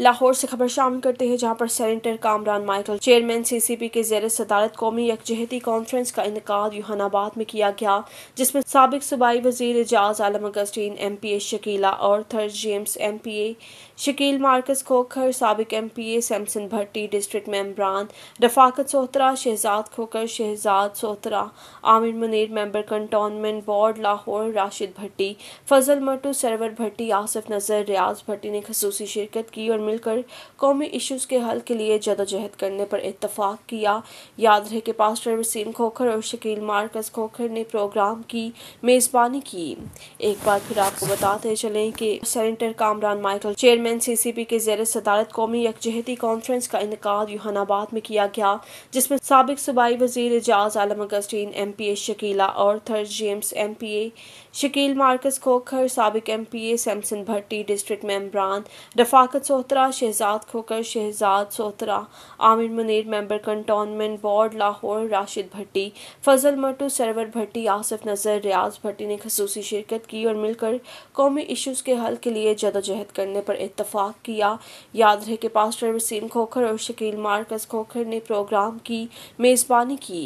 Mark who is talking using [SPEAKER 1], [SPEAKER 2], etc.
[SPEAKER 1] लाहौर से खबर शामिल करते हैं जहां पर senator Kamran Michael chairman CCP के जेर सदारत कौमी यकजहती कॉन्फ्रेंस का इनका यूहानाबाद में किया गया जिसमें सबक सूबाई वजीर Ejaz Alam Augustine M P A Shakila और थर्ज James M P A Shakeel Marcus Khokhar सबक M P A Samson Bhatti district मेम्बरान Rafaqat Sohtra Shahzad Khokhar Shahzad Sohtra Amir Munir member cantonment board Lahore Rashid Bhatti Fazal Mattu Sarwar Bhatti Asif Nazar Riaz भट्टी ने खसूसी शिरकत की और मिलकर कौमी इशूज़ के हल के लिए जदोजहद करने पर इतफाक किया याद रहे कि पास्टर वसीम खोखर और शकील मार्कस खोखर ने प्रोग्राम की मेज़बानी की एक बार फिर आपको बताते चलें कि senator Kamran Michael chairman C C P के जेर सदारत कौमी यकजहती कॉन्फ्रेंस का इनका यूहानाबाद में किया गया जिसमें सबक सूबाई वजीर Ejaz Alam Augustine M P A Shakila और थर James M P A Shakeel Marcus Khokhar सबक M P A Samson Bhatti district मेम्बरान Rafaqat Sohtra Sohtra Shahzad Khokhar Shahzad Sohtra Amir Munir member cantonment board Lahore Rashid Bhatti Fazal Mattu Sarwar Bhatti Asif Nazar Riaz भट्टी ने खसूसी शिरकत की और मिलकर कौमी इश्यूज़ के हल के लिए जदोजहद करने पर इतफाक़ किया याद रहे कि पास्टर वसीम खोखर और शकील मार्कस खोखर ने प्रोग्राम की मेज़बानी की